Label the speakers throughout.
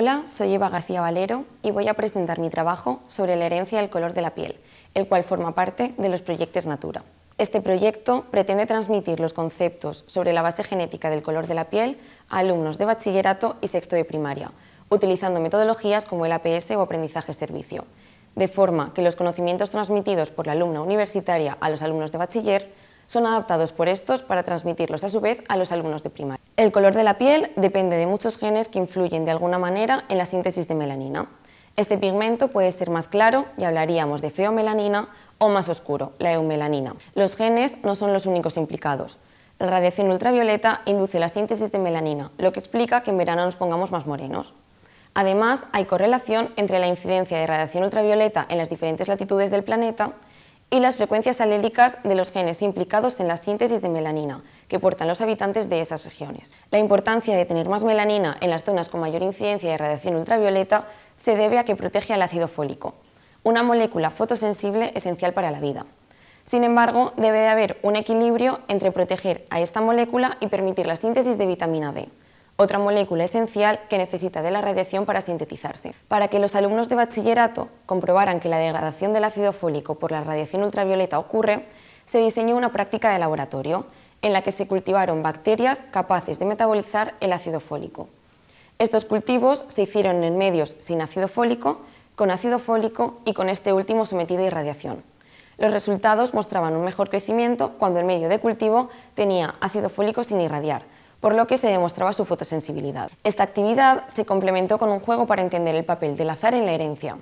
Speaker 1: Hola, soy Eva García Valero y voy a presentar mi trabajo sobre la herencia del color de la piel, el cual forma parte de los proyectos Natura. Este proyecto pretende transmitir los conceptos sobre la base genética del color de la piel a alumnos de bachillerato y sexto de primaria, utilizando metodologías como el APS o aprendizaje-servicio, de forma que los conocimientos transmitidos por la alumna universitaria a los alumnos de bachiller son adaptados por estos para transmitirlos a su vez a los alumnos de primaria. El color de la piel depende de muchos genes que influyen de alguna manera en la síntesis de melanina. Este pigmento puede ser más claro y hablaríamos de feomelanina o más oscuro, la eumelanina. Los genes no son los únicos implicados. La radiación ultravioleta induce la síntesis de melanina, lo que explica que en verano nos pongamos más morenos. Además, hay correlación entre la incidencia de radiación ultravioleta en las diferentes latitudes del planeta y las frecuencias alélicas de los genes implicados en la síntesis de melanina, que portan los habitantes de esas regiones. La importancia de tener más melanina en las zonas con mayor incidencia de radiación ultravioleta se debe a que protege al ácido fólico, una molécula fotosensible esencial para la vida. Sin embargo, debe de haber un equilibrio entre proteger a esta molécula y permitir la síntesis de vitamina D, otra molécula esencial que necesita de la radiación para sintetizarse. Para que los alumnos de bachillerato comprobaran que la degradación del ácido fólico por la radiación ultravioleta ocurre, se diseñó una práctica de laboratorio en la que se cultivaron bacterias capaces de metabolizar el ácido fólico. Estos cultivos se hicieron en medios sin ácido fólico, con ácido fólico y con este último sometido a irradiación. Los resultados mostraban un mejor crecimiento cuando el medio de cultivo tenía ácido fólico sin irradiar, por lo que se demostraba su fotosensibilidad. Esta actividad se complementó con un juego para entender el papel del azar en la herencia.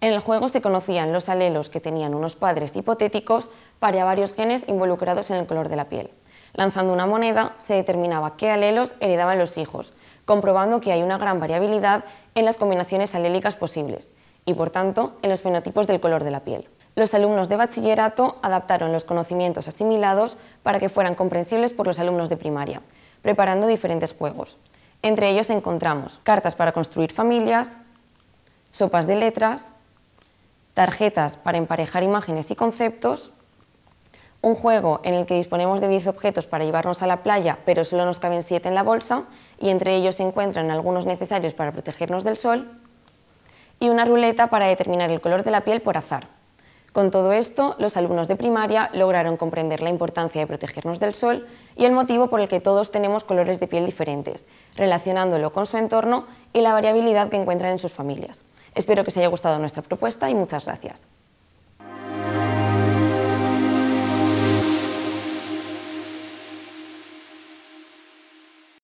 Speaker 1: En el juego se conocían los alelos que tenían unos padres hipotéticos para varios genes involucrados en el color de la piel. Lanzando una moneda se determinaba qué alelos heredaban los hijos, comprobando que hay una gran variabilidad en las combinaciones alélicas posibles y, por tanto, en los fenotipos del color de la piel. Los alumnos de bachillerato adaptaron los conocimientos asimilados para que fueran comprensibles por los alumnos de primaria, preparando diferentes juegos. Entre ellos encontramos cartas para construir familias, sopas de letras, tarjetas para emparejar imágenes y conceptos, un juego en el que disponemos de 10 objetos para llevarnos a la playa, pero solo nos caben 7 en la bolsa, y entre ellos se encuentran algunos necesarios para protegernos del sol, y una ruleta para determinar el color de la piel por azar. Con todo esto, los alumnos de primaria lograron comprender la importancia de protegernos del sol y el motivo por el que todos tenemos colores de piel diferentes, relacionándolo con su entorno y la variabilidad que encuentran en sus familias. Espero que os haya gustado nuestra propuesta y muchas gracias.